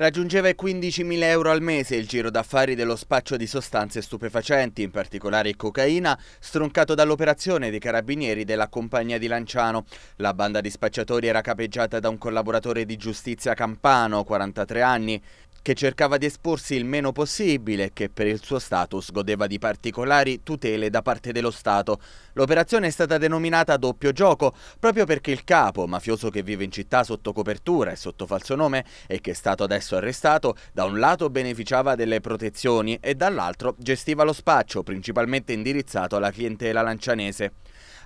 Raggiungeva i 15.000 euro al mese il giro d'affari dello spaccio di sostanze stupefacenti, in particolare cocaina, stroncato dall'operazione dei carabinieri della compagnia di Lanciano. La banda di spacciatori era capeggiata da un collaboratore di giustizia campano, 43 anni che cercava di esporsi il meno possibile e che per il suo status godeva di particolari tutele da parte dello Stato. L'operazione è stata denominata doppio gioco proprio perché il capo, mafioso che vive in città sotto copertura e sotto falso nome e che è stato adesso arrestato, da un lato beneficiava delle protezioni e dall'altro gestiva lo spaccio, principalmente indirizzato alla clientela lancianese.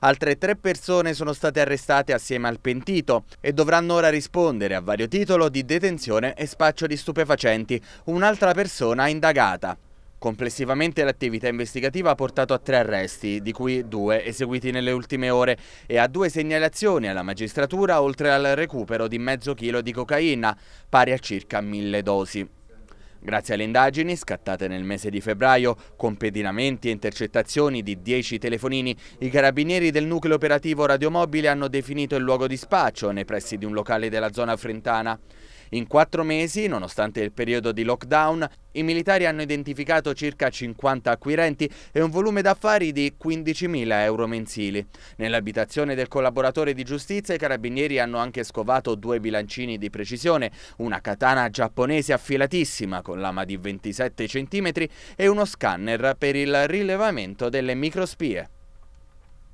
Altre tre persone sono state arrestate assieme al pentito e dovranno ora rispondere a vario titolo di detenzione e spaccio di stupefacenti insorgenti, un'altra persona indagata. Complessivamente l'attività investigativa ha portato a tre arresti, di cui due eseguiti nelle ultime ore, e a due segnalazioni alla magistratura oltre al recupero di mezzo chilo di cocaina, pari a circa mille dosi. Grazie alle indagini scattate nel mese di febbraio, con pedinamenti e intercettazioni di 10 telefonini, i carabinieri del nucleo operativo radiomobile hanno definito il luogo di spaccio nei pressi di un locale della zona frentana. In quattro mesi, nonostante il periodo di lockdown, i militari hanno identificato circa 50 acquirenti e un volume d'affari di 15.000 euro mensili. Nell'abitazione del collaboratore di giustizia i carabinieri hanno anche scovato due bilancini di precisione, una katana giapponese affilatissima con lama di 27 cm e uno scanner per il rilevamento delle microspie.